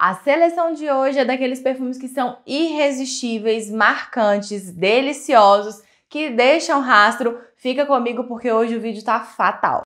A seleção de hoje é daqueles perfumes que são irresistíveis, marcantes, deliciosos, que deixam rastro. Fica comigo porque hoje o vídeo tá fatal.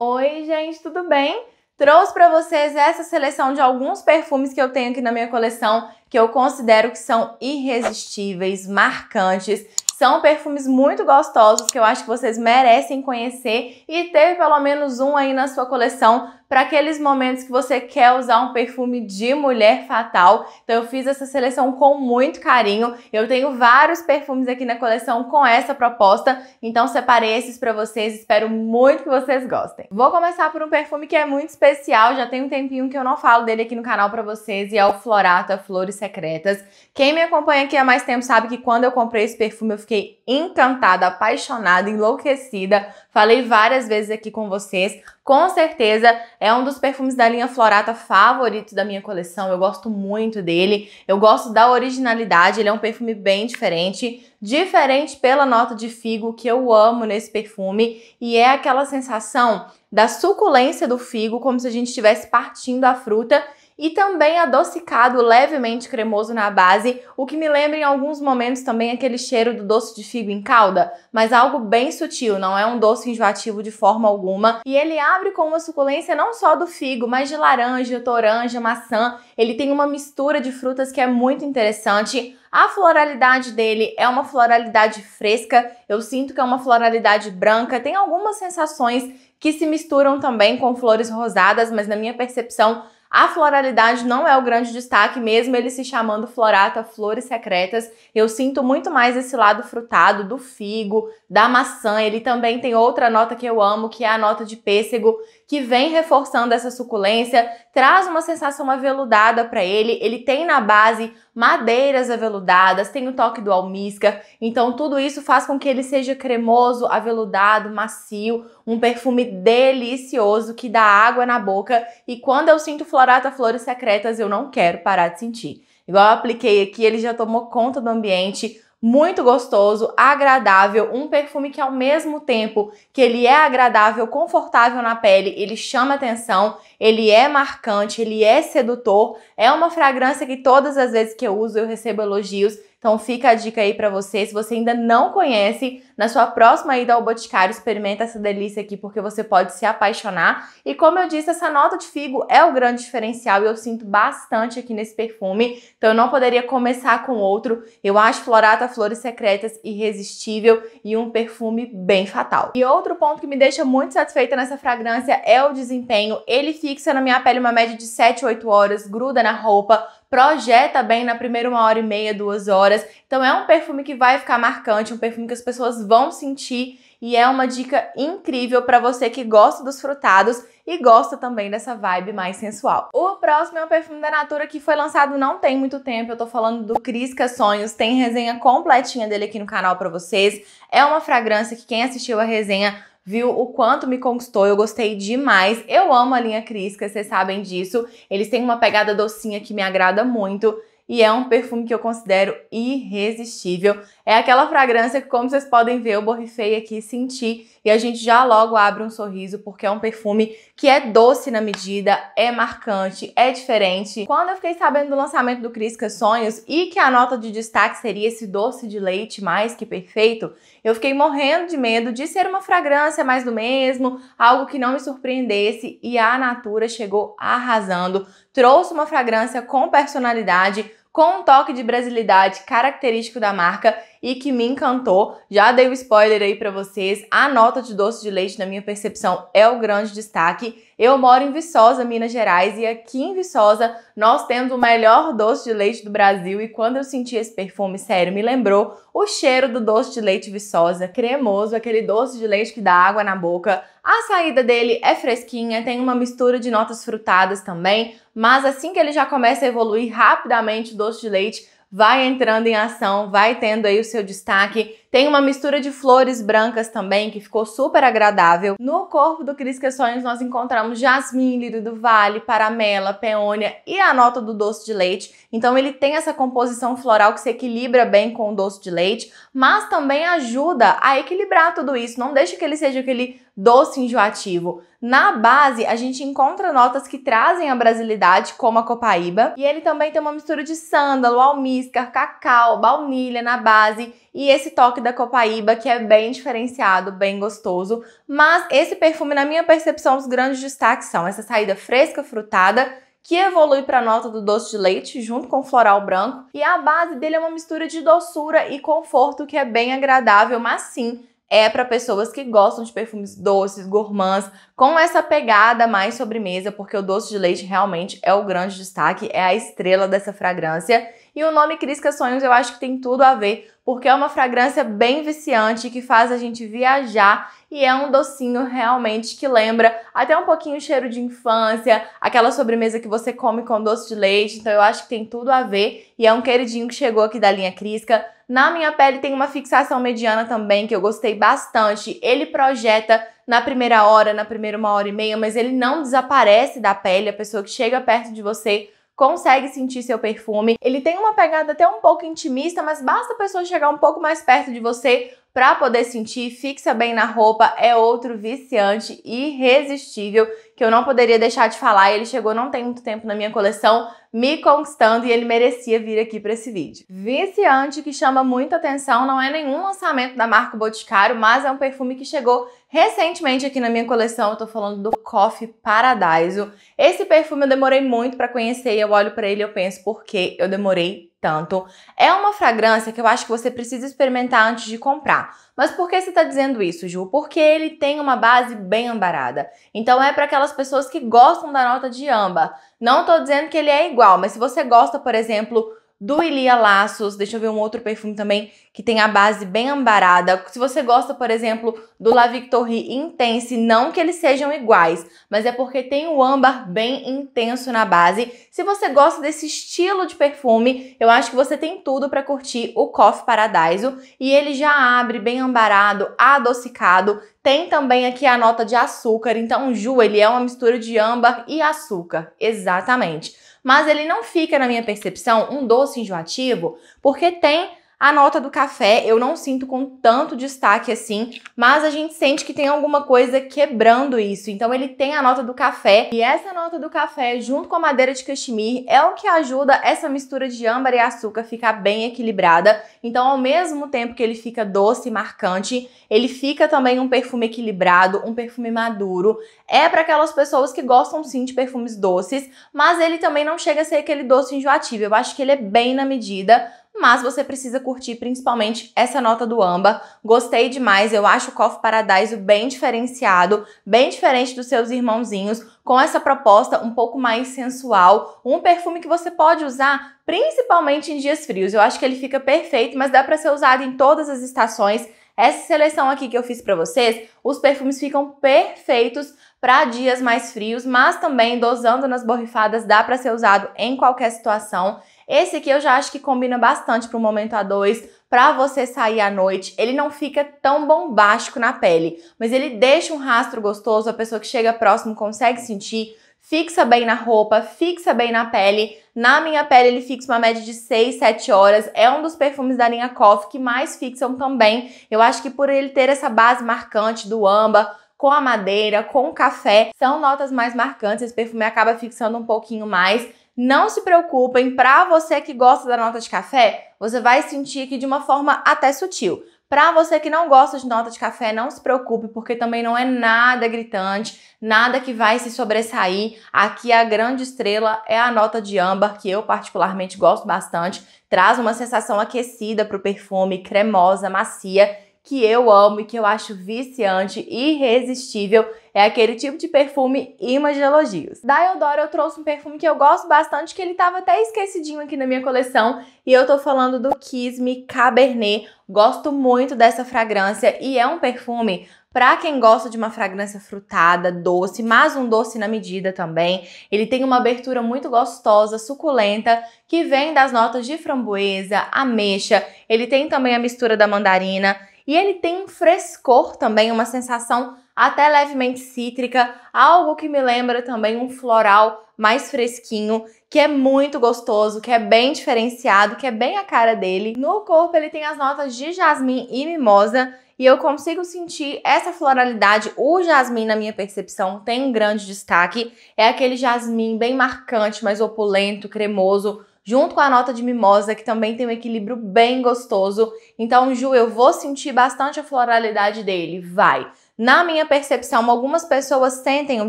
Oi, gente, tudo bem? Trouxe para vocês essa seleção de alguns perfumes que eu tenho aqui na minha coleção que eu considero que são irresistíveis, marcantes são perfumes muito gostosos que eu acho que vocês merecem conhecer e ter pelo menos um aí na sua coleção para aqueles momentos que você quer usar um perfume de mulher fatal. Então eu fiz essa seleção com muito carinho. Eu tenho vários perfumes aqui na coleção com essa proposta, então separei esses para vocês. Espero muito que vocês gostem. Vou começar por um perfume que é muito especial, já tem um tempinho que eu não falo dele aqui no canal para vocês e é o Florata Flores Secretas. Quem me acompanha aqui há mais tempo sabe que quando eu comprei esse perfume eu fiquei Fiquei encantada, apaixonada, enlouquecida. Falei várias vezes aqui com vocês. Com certeza é um dos perfumes da linha Florata favoritos da minha coleção. Eu gosto muito dele. Eu gosto da originalidade. Ele é um perfume bem diferente, diferente pela nota de figo que eu amo nesse perfume e é aquela sensação da suculência do figo, como se a gente estivesse partindo a fruta e também adocicado, levemente cremoso na base, o que me lembra em alguns momentos também aquele cheiro do doce de figo em calda, mas algo bem sutil, não é um doce enjoativo de forma alguma. E ele abre com uma suculência não só do figo, mas de laranja, toranja, maçã. Ele tem uma mistura de frutas que é muito interessante. A floralidade dele é uma floralidade fresca, eu sinto que é uma floralidade branca, tem algumas sensações que se misturam também com flores rosadas, mas na minha percepção a floralidade não é o grande destaque, mesmo ele se chamando florata, flores secretas. Eu sinto muito mais esse lado frutado do figo, da maçã. Ele também tem outra nota que eu amo, que é a nota de pêssego que vem reforçando essa suculência, traz uma sensação aveludada para ele. Ele tem na base madeiras aveludadas, tem o toque do almíscar, então tudo isso faz com que ele seja cremoso, aveludado, macio, um perfume delicioso que dá água na boca e quando eu sinto florata flores secretas eu não quero parar de sentir. Igual eu apliquei aqui, ele já tomou conta do ambiente, muito gostoso, agradável, um perfume que ao mesmo tempo que ele é agradável, confortável na pele, ele chama atenção, ele é marcante, ele é sedutor, é uma fragrância que todas as vezes que eu uso eu recebo elogios então fica a dica aí para você, se você ainda não conhece, na sua próxima ida ao Boticário, experimenta essa delícia aqui porque você pode se apaixonar. E como eu disse, essa nota de figo é o grande diferencial e eu sinto bastante aqui nesse perfume, então eu não poderia começar com outro. Eu acho Florata Flores Secretas irresistível e um perfume bem fatal. E outro ponto que me deixa muito satisfeita nessa fragrância é o desempenho. Ele fixa na minha pele uma média de 7, 8 horas, gruda na roupa, projeta bem na primeira uma hora e meia, duas horas. Então é um perfume que vai ficar marcante, um perfume que as pessoas vão sentir e é uma dica incrível para você que gosta dos frutados e gosta também dessa vibe mais sensual. O próximo é um perfume da Natura que foi lançado não tem muito tempo, eu tô falando do Crisca Sonhos, tem resenha completinha dele aqui no canal para vocês. É uma fragrância que quem assistiu a resenha viu o quanto me conquistou. Eu gostei demais. Eu amo a linha Crisca, vocês sabem disso. Eles têm uma pegada docinha que me agrada muito e é um perfume que eu considero irresistível. É aquela fragrância que, como vocês podem ver, eu borrifei aqui, senti, e a gente já logo abre um sorriso, porque é um perfume que é doce na medida, é marcante, é diferente. Quando eu fiquei sabendo do lançamento do Crisca Sonhos e que a nota de destaque seria esse doce de leite mais que perfeito, eu fiquei morrendo de medo de ser uma fragrância mais do mesmo, algo que não me surpreendesse, e a Natura chegou arrasando trouxe uma fragrância com personalidade, com um toque de brasilidade característico da marca e que me encantou. Já dei o um spoiler aí para vocês. A nota de doce de leite, na minha percepção, é o grande destaque. Eu moro em Viçosa, Minas Gerais, e aqui em Viçosa nós temos o melhor doce de leite do Brasil. E quando eu senti esse perfume, sério, me lembrou o cheiro do doce de leite Viçosa, cremoso, aquele doce de leite que dá água na boca. A saída dele é fresquinha, tem uma mistura de notas frutadas também, mas assim que ele já começa a evoluir rapidamente o doce de leite, vai entrando em ação, vai tendo aí o seu destaque. Tem uma mistura de flores brancas também, que ficou super agradável. No corpo do Cris Questões nós encontramos jasmim, lírio do vale, paramela, peônia e a nota do doce de leite. Então ele tem essa composição floral que se equilibra bem com o doce de leite, mas também ajuda a equilibrar tudo isso. Não deixa que ele seja aquele doce enjoativo. Na base, a gente encontra notas que trazem a brasilidade, como a copaíba, e ele também tem uma mistura de sândalo, almíscar, cacau, baunilha na base, e esse toque da copaíba que é bem diferenciado, bem gostoso. Mas esse perfume, na minha percepção, os grandes destaques são essa saída fresca, frutada, que evolui para a nota do doce de leite junto com floral branco, e a base dele é uma mistura de doçura e conforto que é bem agradável, mas sim é para pessoas que gostam de perfumes doces, gourmands, com essa pegada mais sobremesa, porque o doce de leite realmente é o grande destaque, é a estrela dessa fragrância. E o nome Crisca Sonhos eu acho que tem tudo a ver, porque é uma fragrância bem viciante que faz a gente viajar e é um docinho realmente que lembra até um pouquinho o cheiro de infância, aquela sobremesa que você come com doce de leite. Então eu acho que tem tudo a ver e é um queridinho que chegou aqui da linha Crisca. Na minha pele tem uma fixação mediana também, que eu gostei bastante. Ele projeta na primeira hora, na primeira uma hora e meia, mas ele não desaparece da pele. A pessoa que chega perto de você consegue sentir seu perfume. Ele tem uma pegada até um pouco intimista, mas basta a pessoa chegar um pouco mais perto de você para poder sentir, fixa bem na roupa, é outro viciante irresistível que eu não poderia deixar de falar. Ele chegou não tem muito tempo na minha coleção, me conquistando e ele merecia vir aqui para esse vídeo. Viciante que chama muita atenção, não é nenhum lançamento da marca Boticário, mas é um perfume que chegou Recentemente aqui na minha coleção eu tô falando do Coffee Paradiso. Esse perfume eu demorei muito para conhecer e eu olho para ele e eu penso por que eu demorei tanto. É uma fragrância que eu acho que você precisa experimentar antes de comprar. Mas por que você está dizendo isso, Ju? Porque ele tem uma base bem ambarada. Então é para aquelas pessoas que gostam da nota de âmbar. Não estou dizendo que ele é igual, mas se você gosta, por exemplo, do Ilia Laços. Deixa eu ver um outro perfume também que tem a base bem ambarada. Se você gosta, por exemplo, do La Victorie Intense, não que eles sejam iguais, mas é porque tem o âmbar bem intenso na base. Se você gosta desse estilo de perfume, eu acho que você tem tudo para curtir o Coffee Paradiso e ele já abre bem ambarado, adocicado, tem também aqui a nota de açúcar, então o Ju, ele é uma mistura de âmbar e açúcar, exatamente. Mas ele não fica, na minha percepção, um doce enjoativo, porque tem a nota do café eu não sinto com tanto destaque assim, mas a gente sente que tem alguma coisa quebrando isso. Então ele tem a nota do café e essa nota do café junto com a madeira de cachemir é o que ajuda essa mistura de âmbar e açúcar ficar bem equilibrada. Então ao mesmo tempo que ele fica doce e marcante, ele fica também um perfume equilibrado, um perfume maduro. É para aquelas pessoas que gostam sim de perfumes doces, mas ele também não chega a ser aquele doce enjoativo. Eu acho que ele é bem na medida mas você precisa curtir principalmente essa nota do amba. Gostei demais, eu acho o Coffee Paradiso bem diferenciado, bem diferente dos seus irmãozinhos, com essa proposta um pouco mais sensual, um perfume que você pode usar principalmente em dias frios. Eu acho que ele fica perfeito, mas dá para ser usado em todas as estações. Essa seleção aqui que eu fiz para vocês, os perfumes ficam perfeitos para dias mais frios, mas também dosando nas borrifadas dá para ser usado em qualquer situação. Esse aqui eu já acho que combina bastante para o momento a dois, para você sair à noite. Ele não fica tão bombástico na pele, mas ele deixa um rastro gostoso, a pessoa que chega próximo consegue sentir fixa bem na roupa, fixa bem na pele. Na minha pele ele fixa uma média de 6, 7 horas. É um dos perfumes da linha Coffee que mais fixam também. Eu acho que por ele ter essa base marcante do âmbar, com a madeira, com o café, são notas mais marcantes, esse perfume acaba fixando um pouquinho mais. Não se preocupem, para você que gosta da nota de café, você vai sentir aqui de uma forma até sutil. Para você que não gosta de nota de café, não se preocupe, porque também não é nada gritante, nada que vai se sobressair. Aqui a grande estrela é a nota de âmbar, que eu particularmente gosto bastante. Traz uma sensação aquecida para o perfume, cremosa, macia que eu amo e que eu acho viciante e irresistível. É aquele tipo de perfume imã de elogios. Da Eudora eu trouxe um perfume que eu gosto bastante, que ele tava até esquecidinho aqui na minha coleção. E eu tô falando do Kiss Me Cabernet. Gosto muito dessa fragrância e é um perfume para quem gosta de uma fragrância frutada, doce, mas um doce na medida também, ele tem uma abertura muito gostosa, suculenta, que vem das notas de framboesa, ameixa, ele tem também a mistura da mandarina e ele tem um frescor também, uma sensação até levemente cítrica, algo que me lembra também um floral mais fresquinho, que é muito gostoso, que é bem diferenciado, que é bem a cara dele. No corpo ele tem as notas de jasmim e mimosa, e eu consigo sentir essa floralidade. O jasmim, na minha percepção, tem um grande destaque. É aquele jasmim bem marcante, mais opulento, cremoso, junto com a nota de mimosa, que também tem um equilíbrio bem gostoso. Então, Ju, eu vou sentir bastante a floralidade dele, vai. Na minha percepção, algumas pessoas sentem um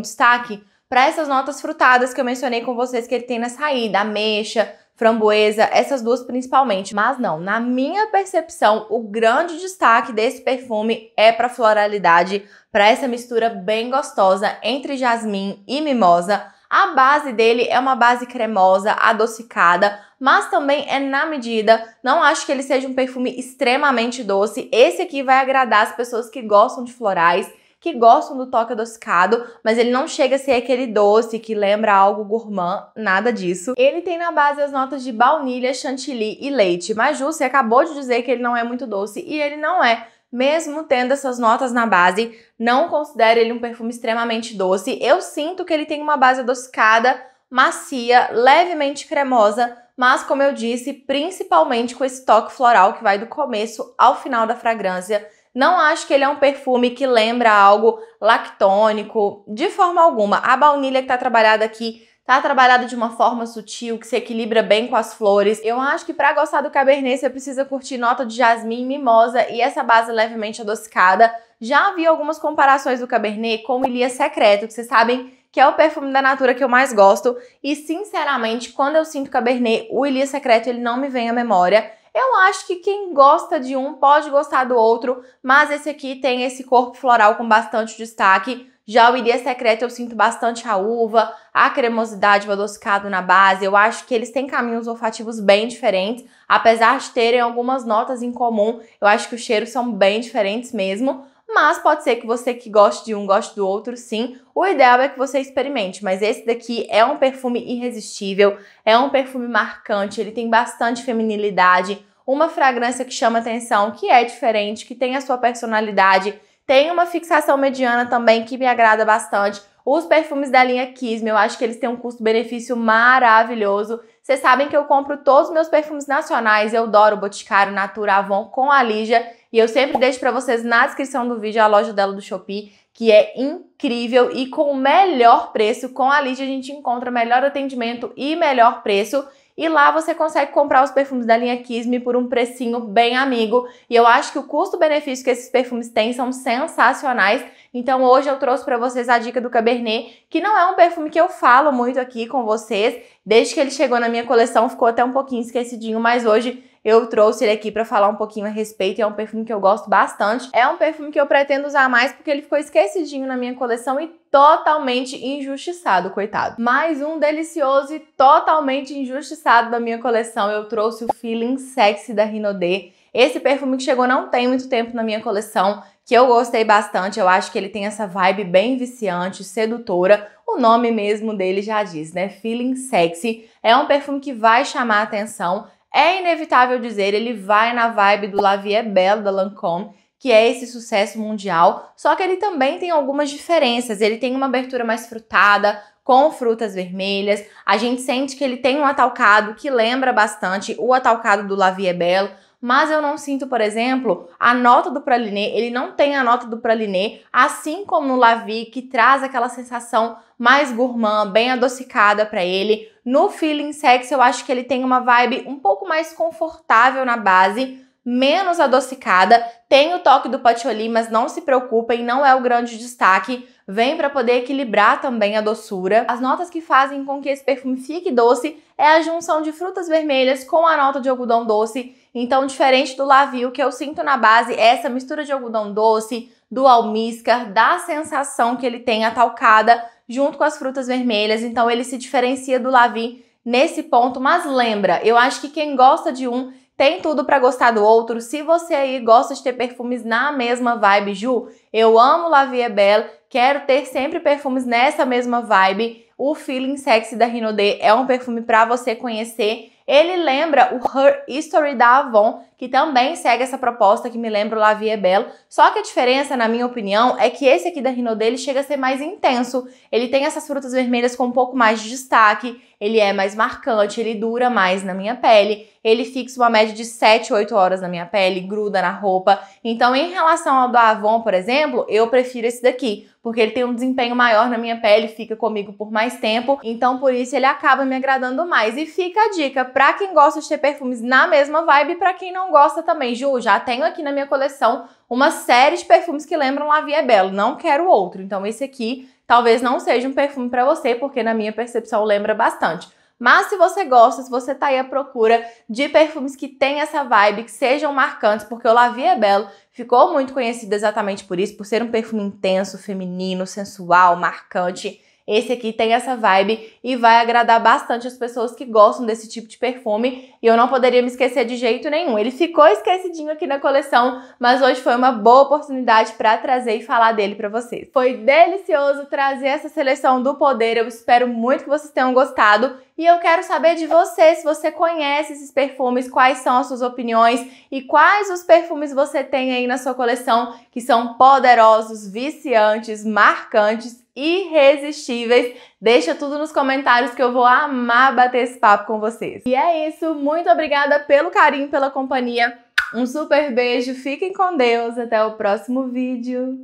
destaque para essas notas frutadas que eu mencionei com vocês que ele tem na saída, ameixa, framboesa, essas duas principalmente. Mas não, na minha percepção, o grande destaque desse perfume é para floralidade, para essa mistura bem gostosa entre jasmim e mimosa. A base dele é uma base cremosa, adocicada, mas também é na medida. Não acho que ele seja um perfume extremamente doce. Esse aqui vai agradar as pessoas que gostam de florais que gostam do toque adocicado, mas ele não chega a ser aquele doce que lembra algo gourmand, nada disso. Ele tem na base as notas de baunilha, chantilly e leite, mas Ju, você acabou de dizer que ele não é muito doce e ele não é mesmo tendo essas notas na base, não considero ele um perfume extremamente doce. Eu sinto que ele tem uma base adocicada, macia, levemente cremosa, mas como eu disse, principalmente com esse toque floral que vai do começo ao final da fragrância. Não acho que ele é um perfume que lembra algo lactônico, de forma alguma. A baunilha que está trabalhada aqui tá trabalhado de uma forma sutil, que se equilibra bem com as flores. Eu acho que para gostar do Cabernet você precisa curtir nota de jasmim, mimosa e essa base levemente adocicada. Já vi algumas comparações do Cabernet com o Ilia Secreto, que vocês sabem que é o perfume da Natura que eu mais gosto. E, sinceramente, quando eu sinto Cabernet, o Ilia Secreto ele não me vem à memória. Eu acho que quem gosta de um pode gostar do outro, mas esse aqui tem esse corpo floral com bastante destaque. Já o Iria Secreto eu sinto bastante a uva, a cremosidade, o adocicado na base. Eu acho que eles têm caminhos olfativos bem diferentes, apesar de terem algumas notas em comum. Eu acho que os cheiros são bem diferentes mesmo. Mas pode ser que você que goste de um goste do outro, sim. O ideal é que você experimente, mas esse daqui é um perfume irresistível, é um perfume marcante, ele tem bastante feminilidade, uma fragrância que chama atenção, que é diferente, que tem a sua personalidade, tem uma fixação mediana também que me agrada bastante. Os perfumes da linha Kisme, eu acho que eles têm um custo-benefício maravilhoso. Vocês sabem que eu compro todos os meus perfumes nacionais, eu adoro Boticário, Natura, Avon com a Lígia. E eu sempre deixo para vocês na descrição do vídeo a loja dela do Shopee, que é incrível e com o melhor preço. Com a Lígia a gente encontra melhor atendimento e melhor preço. E lá você consegue comprar os perfumes da linha Kisme por um precinho bem amigo. E eu acho que o custo-benefício que esses perfumes têm são sensacionais. Então hoje eu trouxe para vocês a dica do Cabernet, que não é um perfume que eu falo muito aqui com vocês. Desde que ele chegou na minha coleção ficou até um pouquinho esquecidinho, mas hoje eu trouxe ele aqui para falar um pouquinho a respeito. e É um perfume que eu gosto bastante. É um perfume que eu pretendo usar mais porque ele ficou esquecidinho na minha coleção e totalmente injustiçado, coitado. Mais um delicioso e totalmente injustiçado da minha coleção. Eu trouxe o Feeling Sexy da Rinode. Esse perfume que chegou não tem muito tempo na minha coleção, que eu gostei bastante. Eu acho que ele tem essa vibe bem viciante, sedutora. O nome mesmo dele já diz, né? Feeling Sexy. É um perfume que vai chamar a atenção. É inevitável dizer, ele vai na vibe do La Vie Belle da Lancôme, que é esse sucesso mundial, só que ele também tem algumas diferenças. Ele tem uma abertura mais frutada, com frutas vermelhas. A gente sente que ele tem um atalcado que lembra bastante o atalcado do La Vie Belle, mas eu não sinto, por exemplo, a nota do praliné, ele não tem a nota do praliné, assim como no Lavi, que traz aquela sensação mais gourmand, bem adocicada para ele. No Feeling Sex, eu acho que ele tem uma vibe um pouco mais confortável na base, menos adocicada. Tem o toque do patchouli, mas não se preocupem, não é o grande destaque. Vem para poder equilibrar também a doçura. As notas que fazem com que esse perfume fique doce é a junção de frutas vermelhas com a nota de algodão doce então, diferente do lavio, que eu sinto na base essa mistura de algodão doce, do almíscar, da sensação que ele tem atalcada junto com as frutas vermelhas. Então, ele se diferencia do lavio nesse ponto, mas lembra, eu acho que quem gosta de um tem tudo para gostar do outro. Se você aí gosta de ter perfumes na mesma vibe, Ju, eu amo La é Belle, quero ter sempre perfumes nessa mesma vibe. O Feeling Sexy da Rinode é um perfume para você conhecer. Ele lembra o Her History da Avon, que também segue essa proposta que me lembra o Lavie Belo. Só que a diferença, na minha opinião, é que esse aqui da Rino dele chega a ser mais intenso. Ele tem essas frutas vermelhas com um pouco mais de destaque, ele é mais marcante, ele dura mais na minha pele, ele fixa uma média de 7, 8 horas na minha pele, gruda na roupa. Então, em relação ao do Avon, por exemplo, eu prefiro esse daqui, porque ele tem um desempenho maior na minha pele, fica comigo por mais tempo, então por isso ele acaba me agradando mais. E fica a dica para quem gosta de ter perfumes na mesma vibe e para quem não não gosta também. Ju, já tenho aqui na minha coleção uma série de perfumes que lembram La Vie Belo. Não quero outro. Então esse aqui talvez não seja um perfume para você, porque na minha percepção lembra bastante. Mas se você gosta, se você tá aí à procura de perfumes que tenham essa vibe, que sejam marcantes, porque o La Vie é Belo ficou muito conhecido exatamente por isso, por ser um perfume intenso, feminino, sensual, marcante. Esse aqui tem essa vibe e vai agradar bastante as pessoas que gostam desse tipo de perfume e eu não poderia me esquecer de jeito nenhum. Ele ficou esquecidinho aqui na coleção, mas hoje foi uma boa oportunidade para trazer e falar dele para vocês. Foi delicioso trazer essa seleção do poder, eu espero muito que vocês tenham gostado e eu quero saber de você se você conhece esses perfumes, quais são as suas opiniões e quais os perfumes você tem aí na sua coleção que são poderosos, viciantes, marcantes irresistíveis. Deixa tudo nos comentários que eu vou amar bater esse papo com vocês. E é isso, muito obrigada pelo carinho, pela companhia. Um super beijo, fiquem com Deus, até o próximo vídeo.